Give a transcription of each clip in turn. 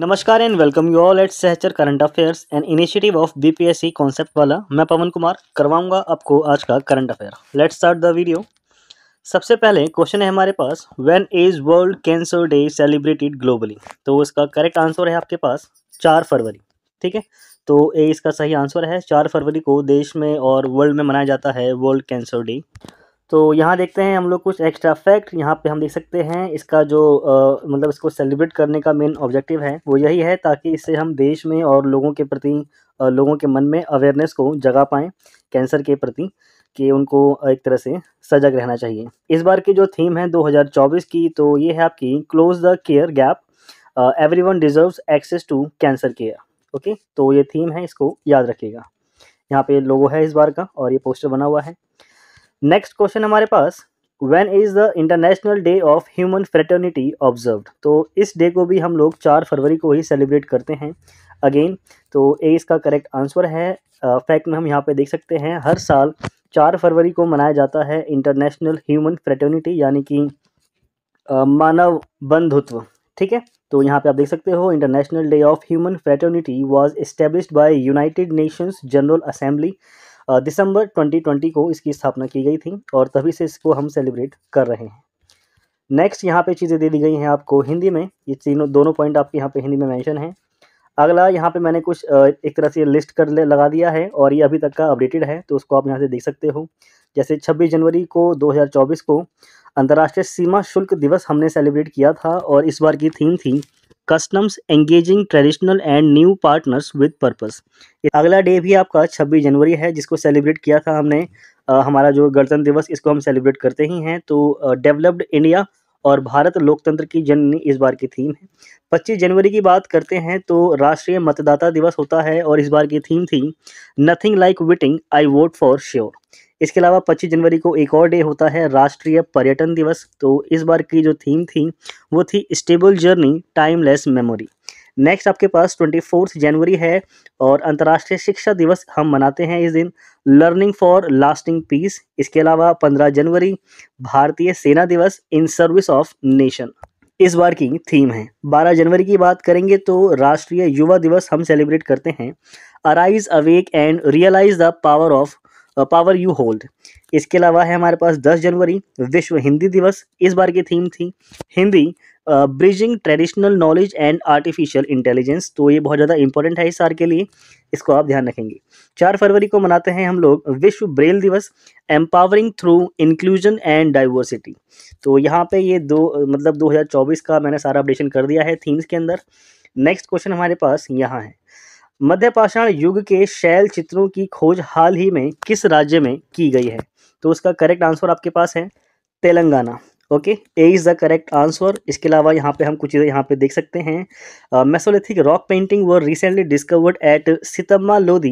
नमस्कार and welcome you all at Sahchar current affairs and initiative of BPSC concept वाला मैं पवन कुमार करवाऊंगा आपको आज का current affair let's start the video सबसे पहले क्वेश्चन है हमारे पास when is world cancer day celebrated globally तो इसका करेक्ट आंसर है आपके पास चार फरवरी ठीक है तो ए इसका सही आंसर है चार फरवरी को देश में और वर्ल्ड में मनाया जाता है वर्ल्ड कैंसर डे तो यहाँ देखते हैं हम लोग कुछ एक्स्ट्रा फैक्ट यहाँ पे हम देख सकते हैं इसका जो आ, मतलब इसको सेलिब्रेट करने का मेन ऑब्जेक्टिव है वो यही है ताकि इससे हम देश में और लोगों के प्रति लोगों के मन में अवेयरनेस को जगा पाएँ कैंसर के प्रति कि उनको एक तरह से सजग रहना चाहिए इस बार की जो थीम है 2024 की तो ये है आपकी close the care gap every one deserve access to cancer care okay तो ये थीम है इसको याद रखिएगा यहाँ पे लोगो है इस बार का और ये पोस्टर बना हुआ है नेक्स्ट क्वेश्चन हमारे पास when is the international day of human fraternity observe तो इस डे को भी हम लोग चार फरवरी को ही सेलिब्रेट करते हैं अगेन तो ए इसका करेक्ट आंसर है फैक्ट में हम यहाँ पे देख सकते हैं हर साल चार फरवरी को मनाया जाता है इंटरनेशनल ह्यूमन फ्रेटर्निटी यानी कि मानव बंधुत्व ठीक है तो यहाँ पे आप देख सकते हो international day of human fraternity was established by United Nations General Assembly दिसंबर 2020 को इसकी स्थापना की गई थी और तभी से इसको हम सेलिब्रेट कर रहे हैं नेक्स्ट यहाँ पे चीज़ें दे दी गई हैं आपको हिंदी में ये तीनों दोनों पॉइंट आपके यहाँ पे हिंदी में मेंशन है अगला यहाँ पे मैंने कुछ एक तरह से लिस्ट कर ले लगा दिया है और ये अभी तक का अपडेटेड है तो उसको आप यहाँ से देख सकते हो जैसे छब्बीस जनवरी को दो को अंतर्राष्ट्रीय सीमा शुल्क दिवस हमने सेलिब्रेट किया था और इस बार की थीम थी customs engaging traditional and new partners with purpose अगला डे भी आपका 26 जनवरी है जिसको सेलिब्रेट किया था हमने आ, हमारा जो गणतंत्र दिवस इसको हम सेलिब्रेट करते ही हैं तो डेवलप्ड इंडिया और भारत लोकतंत्र की जननी इस बार की थीम है पच्चीस जनवरी की बात करते हैं तो राष्ट्रीय मतदाता दिवस होता है और इस बार की थीम थी nothing like voting I vote for sure इसके अलावा 25 जनवरी को एक और डे होता है राष्ट्रीय पर्यटन दिवस तो इस बार की जो थीम थी वो थी stable journey timeless memory next आपके पास ट्वेंटी फोर्थ जनवरी है और अंतर्राष्ट्रीय शिक्षा दिवस हम मनाते हैं इस दिन लर्निंग फॉर लास्टिंग पीस इसके अलावा पंद्रह जनवरी भारतीय सेना दिवस इन सर्विस ऑफ नेशन इस बार की थीम है 12 जनवरी की बात करेंगे तो राष्ट्रीय युवा दिवस हम सेलिब्रेट करते हैं arise awake and realise the power of power you hold इसके अलावा है हमारे पास 10 जनवरी विश्व हिंदी दिवस इस बार की थीम थी Hindi bridging traditional knowledge and artificial intelligence तो ये बहुत ज़्यादा इंपॉर्टेंट है इस साल के लिए इसको आप ध्यान रखेंगे चार फरवरी को मनाते हैं हम लोग विश्व ब्रेल दिवस empowering through inclusion and diversity तो यहाँ पे ये दो मतलब 2024 का मैंने सारा अपडेशन कर दिया है थीम्स के अंदर नेक्स्ट क्वेश्चन हमारे पास यहाँ है मध्य पाषाण युग के शैल चित्रों की खोज हाल ही में किस राज्य में की गई है तो उसका करेक्ट आंसर आपके पास है Telangana okay A is the correct answer इसके अलावा यहाँ पे हम कुछ चीज़ें यहाँ पे देख सकते हैं mesolithic rock painting were recently discovered at Sitamma Lodi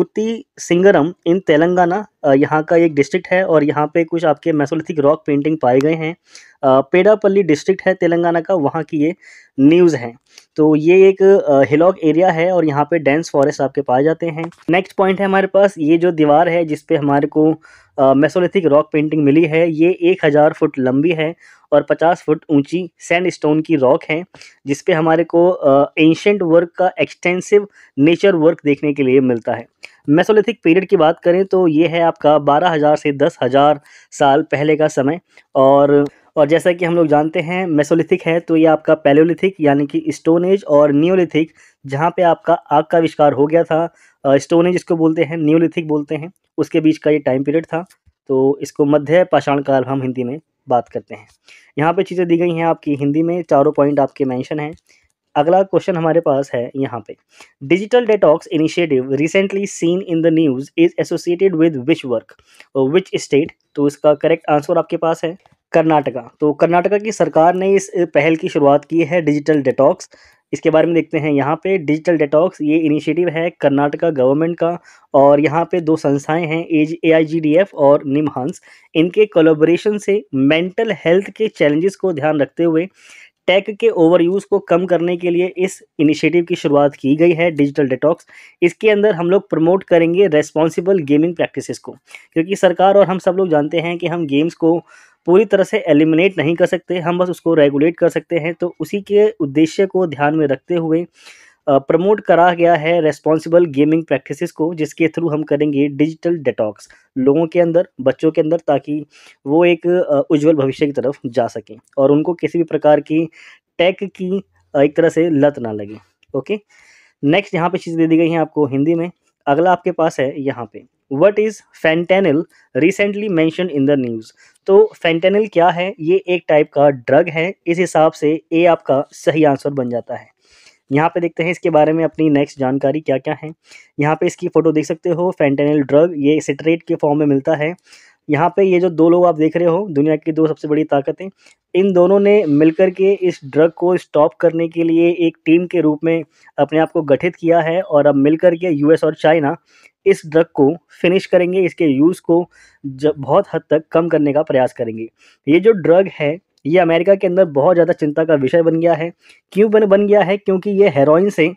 Gutti Singaram in Telangana यहाँ का एक डिस्ट्रिक्ट है और यहाँ पे कुछ आपके मैसोलिथिक रॉक पेंटिंग पाए गए हैं पेडापल्ली डिस्ट्रिक्ट है तेलंगाना का वहाँ की ये न्यूज़ है तो ये एक हिलॉक एरिया है और यहाँ पे डेंस फॉरेस्ट आपके पाए जाते हैं नेक्स्ट पॉइंट है हमारे पास ये जो दीवार है जिस पे हमारे को मेसोलिथिक रॉक पेंटिंग मिली है ये एक हज़ार फुट लंबी है और पचास फुट ऊंची सैंड स्टोन की रॉक है जिस पे हमारे को एंशेंट वर्क का एक्सटेंसिव नेचर वर्क देखने के लिए मिलता है मेसोलिथिक पीरियड की बात करें तो ये है आपका बारह हज़ार से दस हज़ार साल पहले का समय और और जैसा कि हम लोग जानते हैं मेसोलिथिक है तो ये आपका पैलोलिथिक यानी कि स्टोनेज और न्योलिथिक जहाँ पे आपका आग का आविष्कार हो गया था स्टोनेज इसको बोलते हैं न्योलिथिक बोलते हैं उसके बीच का ये टाइम पीरियड था तो इसको मध्य पाषाण काल हम हिंदी में बात करते हैं यहाँ पर चीज़ें दी गई हैं आपकी हिंदी में चारों पॉइंट आपके मैंशन हैं अगला क्वेश्चन हमारे पास है यहाँ पे digital detox initiative recently seen in the news is associated with which work which state तो इसका करेक्ट आंसर आपके पास है कर्नाटका तो कर्नाटका की सरकार ने इस पहल की शुरुआत की है डिजिटल डिटॉक्स इसके बारे में देखते हैं यहाँ पे डिजिटल डिटॉक्स ये इनिशिएटिव है कर्नाटका गवर्नमेंट का और यहाँ पे दो संस्थाएं हैं ए ए और निमहंस इनके कोलोब्रेशन से मेंटल हेल्थ के चैलेंजेस को ध्यान रखते हुए टेक के ओवर यूज़ को कम करने के लिए इस इनिशिएटिव की शुरुआत की गई है डिजिटल डिटॉक्स इसके अंदर हम लोग प्रमोट करेंगे रेस्पॉन्सिबल गेमिंग प्रैक्टिसेस को क्योंकि सरकार और हम सब लोग जानते हैं कि हम गेम्स को पूरी तरह से एलिमिनेट नहीं कर सकते हम बस उसको रेगुलेट कर सकते हैं तो उसी के उद्देश्य को ध्यान में रखते हुए प्रमोट करा गया है रेस्पॉन्सिबल गेमिंग प्रैक्टिसेस को जिसके थ्रू हम करेंगे डिजिटल डिटॉक्स लोगों के अंदर बच्चों के अंदर ताकि वो एक उज्जवल भविष्य की तरफ जा सकें और उनको किसी भी प्रकार की टेक की एक तरह से लत ना लगे ओके नेक्स्ट यहाँ पे चीज़ दे दी गई हैं आपको हिंदी में अगला आपके पास है यहाँ पे what is fentanyl recently mentioned in the news तो फेंटेनिल क्या है ये एक टाइप का ड्रग है इस हिसाब से ए आपका सही आंसर बन जाता है यहाँ पे देखते हैं इसके बारे में अपनी नेक्स्ट जानकारी क्या क्या है यहाँ पे इसकी फ़ोटो देख सकते हो फेंटेनिल ड्रग ये सिट्रेट के फॉर्म में मिलता है यहाँ पे ये जो दो लोग आप देख रहे हो दुनिया की दो सबसे बड़ी ताकतें इन दोनों ने मिलकर के इस ड्रग को स्टॉप करने के लिए एक टीम के रूप में अपने आप को गठित किया है और अब मिलकर के यूएस और चाइना इस ड्रग को फिनिश करेंगे इसके यूज़ को जब बहुत हद तक कम करने का प्रयास करेंगे ये जो ड्रग है ये अमेरिका के अंदर बहुत ज़्यादा चिंता का विषय बन गया है क्यों बन बन गया है क्योंकि ये हेरोइन से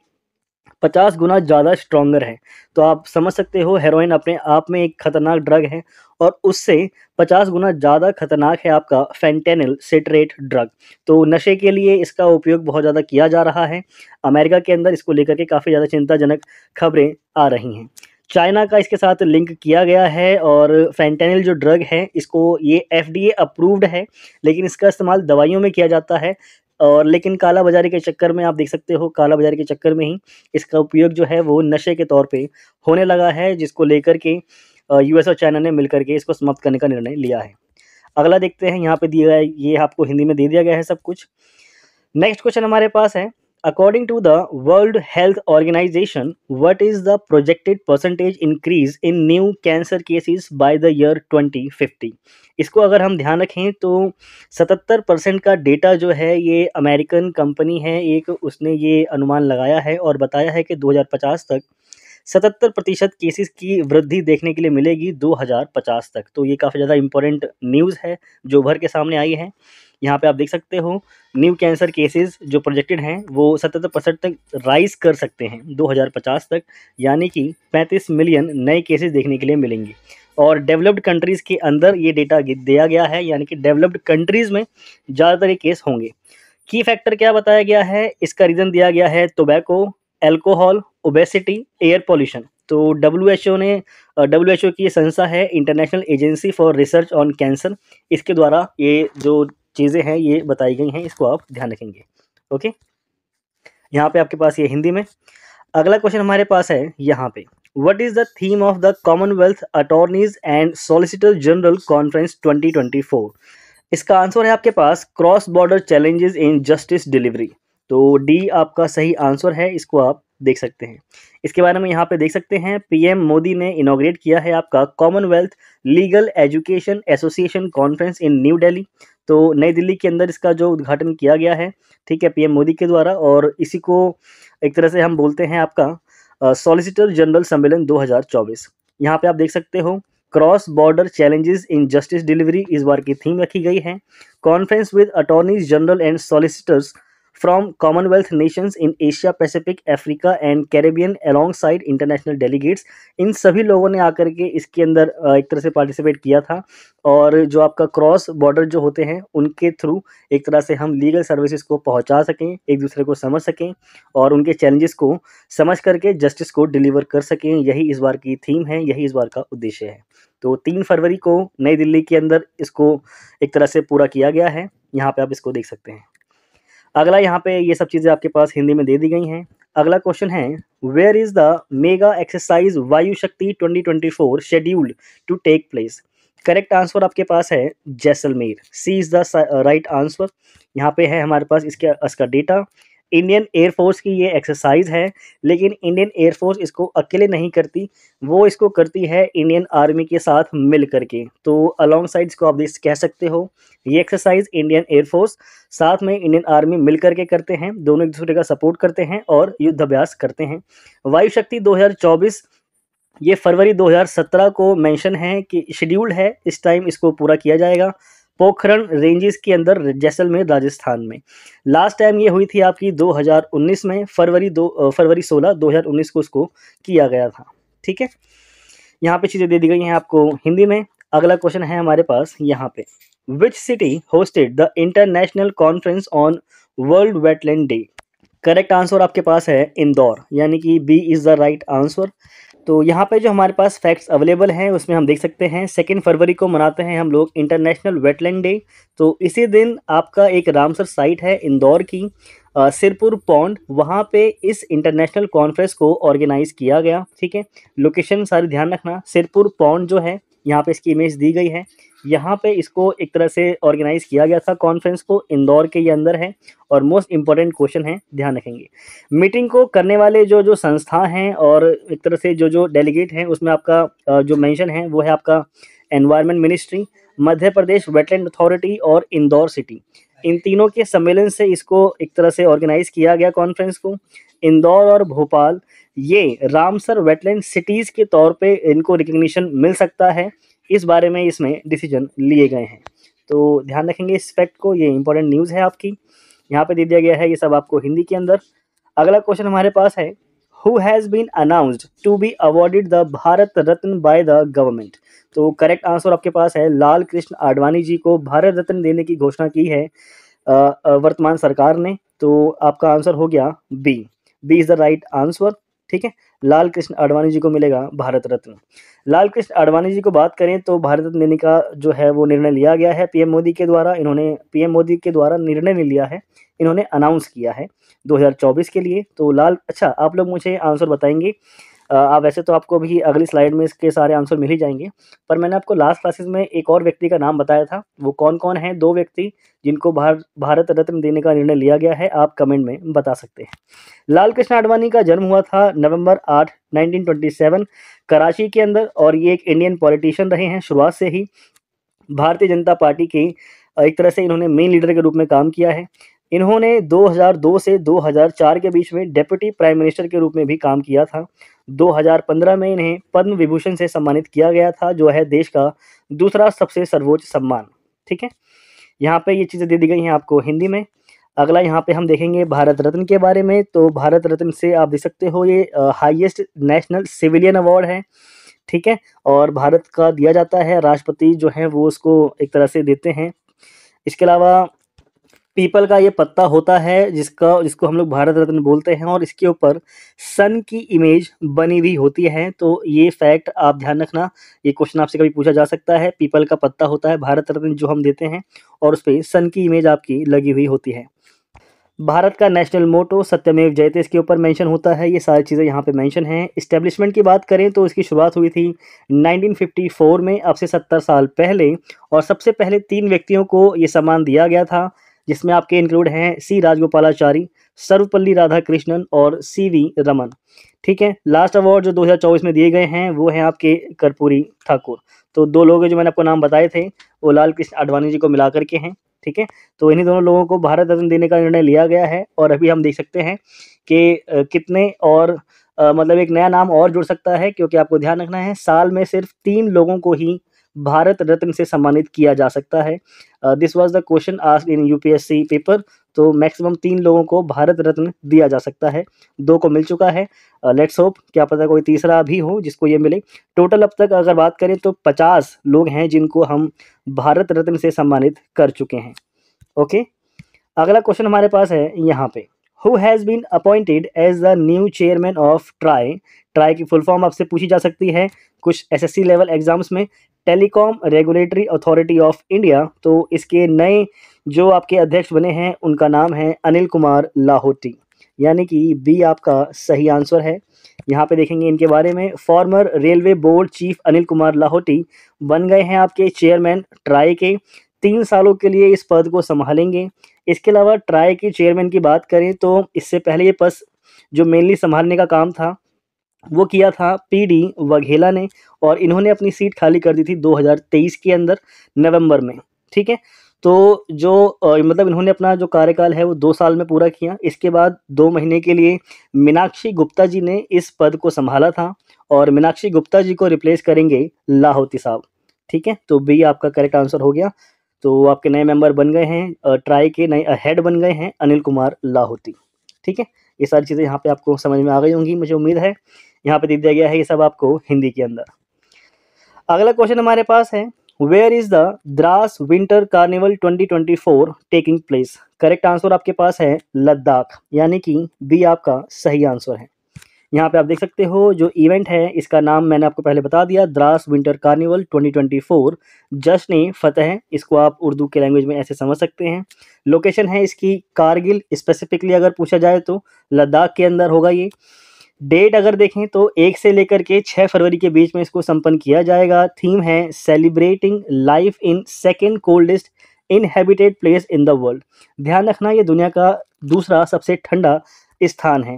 पचास गुना ज़्यादा स्ट्रॉन्गर है तो आप समझ सकते हो हेरोइन अपने आप में एक खतरनाक ड्रग है और उससे 50 गुना ज़्यादा खतरनाक है आपका फेंटेनल सिट्रेट ड्रग तो नशे के लिए इसका उपयोग बहुत ज़्यादा किया जा रहा है अमेरिका के अंदर इसको लेकर के काफ़ी ज़्यादा चिंताजनक खबरें आ रही हैं चाइना का इसके साथ लिंक किया गया है और फेंटेनल जो ड्रग है इसको ये एफ अप्रूव्ड है लेकिन इसका इस्तेमाल दवाइयों में किया जाता है और लेकिन काला बाजारी के चक्कर में आप देख सकते हो काला बाजारी के चक्कर में ही इसका उपयोग जो है वो नशे के तौर पे होने लगा है जिसको लेकर के यूएस और चाइना ने मिलकर के इसको समाप्त करने का निर्णय लिया है अगला देखते हैं यहाँ पे दिया गया ये आपको हिंदी में दे दिया गया है सब कुछ नेक्स्ट क्वेश्चन हमारे पास है According to the World Health Organization, what is the projected percentage increase in new cancer cases by the year 2050? इसको अगर हम ध्यान रखें तो 77 परसेंट का डेटा जो है ये अमेरिकन कंपनी है एक उसने ये अनुमान लगाया है और बताया है कि 2050 तक 77 प्रतिशत केसेस की वृद्धि देखने के लिए मिलेगी 2050 तक तो ये काफ़ी ज़्यादा इम्पोर्टेंट न्यूज़ है जो भर के सामने आई है यहाँ पे आप देख सकते हो न्यू कैंसर केसेस जो प्रोजेक्टेड हैं वो सतहत्तर परसेंट तक राइज कर सकते हैं 2050 तक यानी कि 35 मिलियन नए केसेस देखने के लिए मिलेंगे और डेवलप्ड कंट्रीज़ के अंदर ये डेटा दिया गया है यानी कि डेवलप्ड कंट्रीज़ में ज़्यादातर ये केस होंगे की फैक्टर क्या बताया गया है इसका रीज़न दिया गया है tobacco alcohol obesity air pollution तो डब्ल्यू ने डब्ल्यू की ये संस्था है international agency for research on cancer इसके द्वारा ये जो चीज़ें हैं ये बताई गई हैं इसको आप ध्यान रखेंगे ओके यहाँ पे आपके पास ये हिंदी में अगला क्वेश्चन हमारे पास है यहाँ पे what is the theme of the Commonwealth attorneys and solicitor general conference 2024 इसका आंसर है आपके पास cross border challenges in justice delivery तो डी आपका सही आंसर है इसको आप देख सकते हैं इसके बारे में यहाँ पे देख सकते हैं पीएम मोदी ने इनोग्रेट किया है आपका Commonwealth legal education association conference in New Delhi तो नई दिल्ली के अंदर इसका जो उद्घाटन किया गया है ठीक है पीएम मोदी के द्वारा और इसी को एक तरह से हम बोलते हैं आपका सॉलिसिटर जनरल सम्मेलन दो हज़ार पे आप देख सकते हो cross border challenges in justice delivery इस बार की थीम रखी गई है conference with attorneys general and solicitors commonwealth Commonwealth in Asia Asia Africa and Caribbean Caribbean side international delegates इन सभी लोगों ने आकर के इसके अंदर एक तरह से पार्टिसिपेट किया था और जो आपका क्रॉस बॉर्डर जो होते हैं उनके थ्रू एक तरह से हम लीगल सर्विसेज को पहुंचा सकें एक दूसरे को समझ सकें और उनके चैलेंजेस को समझ करके जस्टिस को डिलीवर कर सकें यही इस बार की थीम है यही इस बार का उद्देश्य है तो तीन फरवरी को नई दिल्ली के अंदर इसको एक तरह से पूरा किया गया है यहाँ पर आप इसको देख सकते हैं अगला यहाँ पे ये सब चीज़ें आपके पास हिंदी में दे दी गई हैं अगला क्वेश्चन है where is the mega exercise Vayu Shakti 2024 scheduled to take place correct answer आपके पास है Jaisalmer C is the right answer यहाँ पे है हमारे पास इसके इसका डेटा इंडियन एयरफोर्स की ये एक्सरसाइज है लेकिन इंडियन एयरफोर्स इसको अकेले नहीं करती वो इसको करती है इंडियन आर्मी के साथ मिल करके तो अलॉन्ग साइड इसको आप देख कह सकते हो ये एक्सरसाइज इंडियन एयरफोर्स साथ में इंडियन आर्मी मिल करके करते हैं दोनों एक दूसरे का सपोर्ट करते हैं और युद्धाभ्यास करते हैं वायु शक्ति चौबीस ये फरवरी 2017 को मेंशन है कि शेड्यूल्ड है इस टाइम इसको पूरा किया जाएगा पोखरण रेंजेस के अंदर जैसलमेर राजस्थान में लास्ट टाइम ये हुई थी आपकी 2019 में फरवरी दो फरवरी 16 2019 को उसको किया गया था ठीक है यहाँ पे चीज़ें दे दी गई हैं आपको हिंदी में अगला क्वेश्चन है हमारे पास यहाँ पे which city hosted the international conference on world wetland day correct answer आपके पास है इंदौर यानी कि B is the right answer तो यहाँ पे जो हमारे पास फैक्ट्स अवेलेबल हैं उसमें हम देख सकते हैं सेकेंड फरवरी को मनाते हैं हम लोग इंटरनेशनल वेटलैंड डे तो इसी दिन आपका एक रामसर साइट है इंदौर की सिरपुर पौंड वहाँ पे इस इंटरनेशनल कॉन्फ्रेंस को ऑर्गेनाइज़ किया गया ठीक है लोकेशन सारी ध्यान रखना सिरपुर पौंड जो है यहाँ पे इसकी इमेज दी गई है यहाँ पे इसको एक तरह से ऑर्गेनाइज किया गया था कॉन्फ्रेंस को इंदौर के ये अंदर है और मोस्ट इम्पॉर्टेंट क्वेश्चन है ध्यान रखेंगे मीटिंग को करने वाले जो जो संस्था हैं और एक तरह से जो जो डेलीगेट हैं उसमें आपका जो मेंशन है वो है आपका environment ministry Madhya Pradesh wetland authority और इंदौर सिटी इन तीनों के सम्मेलन से इसको एक तरह से ऑर्गेनाइज किया गया कॉन्फ्रेंस को इंदौर और भोपाल ये रामसर वेटलैंड सिटीज़ के तौर पे इनको रिकग्निशन मिल सकता है इस बारे में इसमें डिसीजन लिए गए हैं तो ध्यान रखेंगे इस फैक्ट को ये इंपॉर्टेंट न्यूज़ है आपकी यहाँ पे दे दिया गया है ये सब आपको हिंदी के अंदर अगला क्वेश्चन हमारे पास है who has been announced to be awarded the Bharat Ratna by the government तो करेक्ट आंसर आपके पास है लाल कृष्ण आडवाणी जी को भारत रत्न देने की घोषणा की है वर्तमान सरकार ने तो आपका आंसर हो गया B B is the right answer ठीक है लाल कृष्ण आडवाणी जी को मिलेगा भारत रत्न लाल कृष्ण आडवाणी जी को बात करें तो भारत रत्न देने का जो है वो निर्णय लिया गया है पीएम मोदी के द्वारा इन्होंने पीएम मोदी के द्वारा निर्णय नहीं लिया है इन्होंने अनाउंस किया है दो के लिए तो लाल अच्छा आप लोग मुझे आंसर बताएंगे आप वैसे तो आपको भी अगली स्लाइड में इसके सारे आंसर मिल ही जाएंगे पर मैंने आपको लास्ट क्लासेस में एक और व्यक्ति का नाम बताया था वो कौन कौन है दो व्यक्ति जिनको भार, भारत रत्न देने का निर्णय लिया गया है आप कमेंट में बता सकते हैं लाल कृष्ण आडवाणी का जन्म हुआ था नवंबर आठ नाइनटीन कराची के अंदर और ये एक इंडियन पॉलिटिशियन रहे हैं शुरुआत से ही भारतीय जनता पार्टी के एक तरह से इन्होंने मेन लीडर के रूप में काम किया है इन्होंने 2002 से 2004 के बीच में डेप्यूटी प्राइम मिनिस्टर के रूप में भी काम किया था 2015 में इन्हें पद्म विभूषण से सम्मानित किया गया था जो है देश का दूसरा सबसे सर्वोच्च सम्मान ठीक है यहाँ पे ये चीज़ें दे दी गई हैं आपको हिंदी में अगला यहाँ पे हम देखेंगे भारत रत्न के बारे में तो भारत रत्न से आप देख सकते हो ये हाइएस्ट नेशनल सिविलियन अवार्ड है ठीक है और भारत का दिया जाता है राष्ट्रपति जो है वो उसको एक तरह से देते हैं इसके अलावा पीपल का ये पत्ता होता है जिसका जिसको हम लोग भारत रत्न बोलते हैं और इसके ऊपर सन की इमेज बनी हुई होती है तो ये फैक्ट आप ध्यान रखना ये क्वेश्चन आपसे कभी पूछा जा सकता है पीपल का पत्ता होता है भारत रत्न जो हम देते हैं और उस पर सन की इमेज आपकी लगी हुई होती है भारत का नेशनल मोटो सत्यमेव जयते इसके ऊपर मेंशन होता है ये सारी चीज़ें यहाँ पे मेंशन हैं इस्टेब्लिशमेंट की बात करें तो इसकी शुरुआत हुई थी 1954 में अब से 70 साल पहले और सबसे पहले तीन व्यक्तियों को ये सम्मान दिया गया था जिसमें आपके इंक्लूड हैं सी राजगोपालाचारी सर्वपल्ली राधाकृष्णन और सी वी रमन ठीक है लास्ट अवार्ड जो 2024 में दिए गए हैं वो हैं आपके कर्पूरी ठाकुर तो दो लोग जो मैंने आपको नाम बताए थे वो लाल कृष्ण आडवाणी जी को मिला करके हैं ठीक है तो इन्हीं दोनों लोगों को भारत रत्न देने का निर्णय लिया गया है और अभी हम देख सकते हैं कि कितने और आ, मतलब एक नया नाम और जुड़ सकता है क्योंकि आपको ध्यान रखना है साल में सिर्फ तीन लोगों को ही भारत रत्न से सम्मानित किया जा सकता है this was the question ask in you paper तो मैक्सिमम तीन लोगों को भारत रत्न दिया जा सकता है दो को मिल चुका है लेट्स होप क्या पता कोई तीसरा भी हो जिसको ये मिले टोटल अब तक अगर बात करें तो पचास लोग हैं जिनको हम भारत रत्न से सम्मानित कर चुके हैं ओके अगला क्वेश्चन हमारे पास है यहाँ पे who has been appointed as the new chairman of TRAI TRAI की फुल फॉर्म आपसे पूछी जा सकती है कुछ एसएससी लेवल एग्जाम्स में telecom regulatory authority of India तो इसके नए जो आपके अध्यक्ष बने हैं उनका नाम है अनिल कुमार लाहौटी यानी कि बी आपका सही आंसर है यहाँ पे देखेंगे इनके बारे में former railway board chief Anil Kumar Lahoti बन गए हैं आपके चेयरमैन ट्राई के तीन सालों के लिए इस पद को संभालेंगे इसके अलावा ट्राई की चेयरमैन की बात करें तो इससे पहले ये पद जो मेनली संभालने का काम था वो किया था पीडी वघेला ने और इन्होंने अपनी सीट खाली कर दी थी 2023 के अंदर नवंबर में ठीक है तो जो मतलब इन्होंने अपना जो कार्यकाल है वो दो साल में पूरा किया इसके बाद दो महीने के लिए मीनाक्षी गुप्ता जी ने इस पद को संभाला था और मीनाक्षी गुप्ता जी को रिप्लेस करेंगे लाहौती साहब ठीक है तो बी आपका करेक्ट आंसर हो गया तो आपके नए मेंबर बन गए हैं ट्राई के नए हेड बन गए हैं अनिल कुमार लाहौती ठीक है ये सारी चीज़ें यहाँ पे आपको समझ में आ गई होंगी मुझे उम्मीद है यहाँ पे दे दिया गया है ये सब आपको हिंदी के अंदर अगला क्वेश्चन हमारे पास है where is the Dras winter carnival 2024 taking place correct answer आपके पास है लद्दाख यानी कि बी आपका सही आंसर है यहाँ पे आप देख सकते हो जो इवेंट है इसका नाम मैंने आपको पहले बता दिया द्रास विंटर कार्निवल 2024 जश्न फतेह इसको आप उर्दू के लैंग्वेज में ऐसे समझ सकते हैं लोकेशन है इसकी कारगिल स्पेसिफिकली अगर पूछा जाए तो लद्दाख के अंदर होगा ये डेट अगर देखें तो एक से लेकर के छः फरवरी के बीच में इसको संपन्न किया जाएगा थीम है celebrating life in second coldest inhabited place in the world ध्यान रखना ये दुनिया का दूसरा सबसे ठंडा स्थान है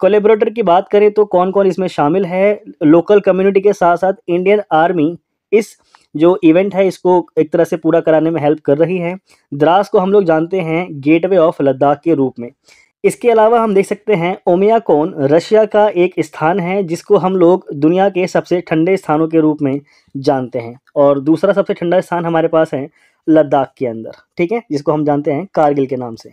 कोलेबोरेटर की बात करें तो कौन कौन इसमें शामिल है लोकल कम्युनिटी के साथ साथ इंडियन आर्मी इस जो इवेंट है इसको एक तरह से पूरा कराने में हेल्प कर रही है द्रास को हम लोग जानते हैं गेटवे ऑफ लद्दाख के रूप में इसके अलावा हम देख सकते हैं ओमियाकोन रशिया का एक स्थान है जिसको हम लोग दुनिया के सबसे ठंडे स्थानों के रूप में जानते हैं और दूसरा सबसे ठंडा स्थान हमारे पास है लद्दाख के अंदर ठीक है जिसको हम जानते हैं कारगिल के नाम से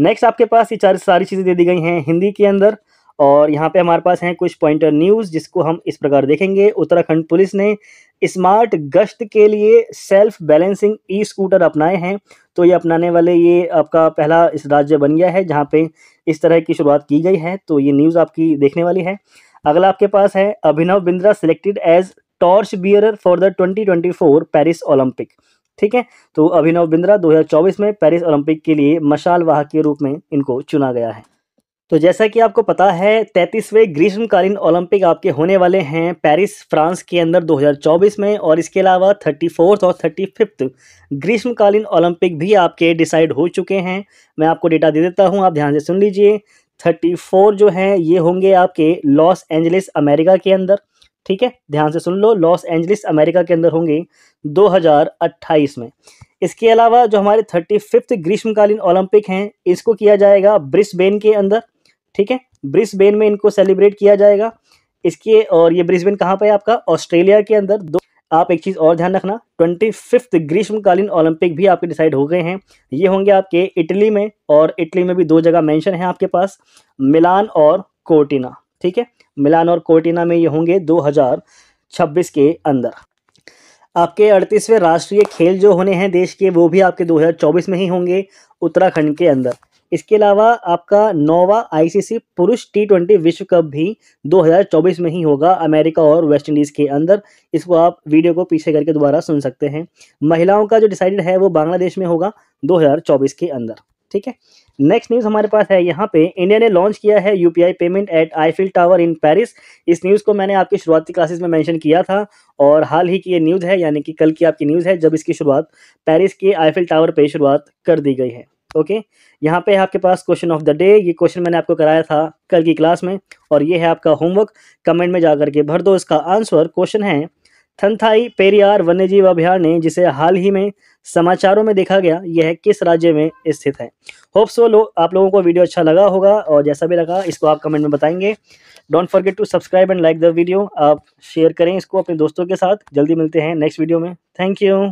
नेक्स्ट आपके पास ये चार सारी चीज़ें दे दी गई हैं हिंदी के अंदर और यहाँ पे हमारे पास हैं कुछ पॉइंटर न्यूज़ जिसको हम इस प्रकार देखेंगे उत्तराखंड पुलिस ने स्मार्ट गश्त के लिए सेल्फ बैलेंसिंग ई स्कूटर अपनाए हैं तो ये अपनाने वाले ये आपका पहला इस राज्य बन गया है जहाँ पे इस तरह की शुरुआत की गई है तो ये न्यूज़ आपकी देखने वाली है अगला आपके पास है Abhinav Bindra selected as torch bearer for the twenty Paris Olympic ठीक है तो अभिनव बिंद्रा 2024 में पेरिस ओलंपिक के लिए मशाल वाह के रूप में इनको चुना गया है तो जैसा कि आपको पता है तैंतीसवें ग्रीष्मकालीन ओलंपिक आपके होने वाले हैं पेरिस फ्रांस के अंदर 2024 में और इसके अलावा थर्टी और थर्टी फिफ्थ ग्रीष्मकालीन ओलंपिक भी आपके डिसाइड हो चुके हैं मैं आपको डेटा दे देता हूं आप ध्यान से सुन लीजिए थर्टी फोर जो हैं ये होंगे आपके लॉस एंजलिस अमेरिका के अंदर ठीक है ध्यान से सुन लो लॉस एंजलिस अमेरिका के अंदर होंगे दो में इसके अलावा जो हमारे थर्टी फिफ्थ ग्रीष्मकालीन ओलंपिक हैं इसको किया जाएगा ब्रिस्बेन के अंदर ठीक है ब्रिस्बेन में इनको सेलिब्रेट किया जाएगा इसके और ये ब्रिस्बेन कहाँ पर है आपका ऑस्ट्रेलिया के अंदर दो आप एक चीज़ और ध्यान रखना ट्वेंटी फिफ्थ ग्रीष्मकालीन ओलंपिक भी आपके डिसाइड हो गए हैं ये होंगे आपके इटली में और इटली में भी दो जगह मेंशन है आपके पास मिलान और कोटिना ठीक है मिलान और कोटिना में ये होंगे 2026 के अंदर आपके अड़तीसवें राष्ट्रीय खेल जो होने हैं देश के वो भी आपके 2024 में ही होंगे उत्तराखंड के अंदर इसके अलावा आपका नोवा आईसीसी पुरुष टी ट्वेंटी विश्व कप भी 2024 में ही होगा अमेरिका और वेस्ट इंडीज़ के अंदर इसको आप वीडियो को पीछे करके दोबारा सुन सकते हैं महिलाओं का जो डिसाइडेड है वो बांग्लादेश में होगा 2024 के अंदर ठीक है नेक्स्ट न्यूज़ हमारे पास है यहाँ पे इंडिया ने लॉन्च किया है UPI payment at Eiffel tower in Paris इस न्यूज़ को मैंने आपकी शुरुआती क्लासेस में मेंशन किया था और हाल ही की ये न्यूज़ है यानी कि कल की आपकी न्यूज़ है जब इसकी शुरुआत पेरिस के आईफिल टावर पे शुरुआत कर दी गई है ओके यहाँ पे है आपके पास क्वेश्चन ऑफ द डे ये क्वेश्चन मैंने आपको कराया था कल की क्लास में और ये है आपका होमवर्क कमेंट में जा के भर दो इसका आंसर क्वेश्चन है थनथाई पेरियार वन्यजीव अभ्यारण्य जिसे हाल ही में समाचारों में देखा गया यह किस राज्य में स्थित है होप सो लो आप लोगों को वीडियो अच्छा लगा होगा और जैसा भी लगा इसको आप कमेंट में बताएंगे don't forget to subscribe and like the video आप शेयर करें इसको अपने दोस्तों के साथ जल्दी मिलते हैं नेक्स्ट वीडियो में थैंक यू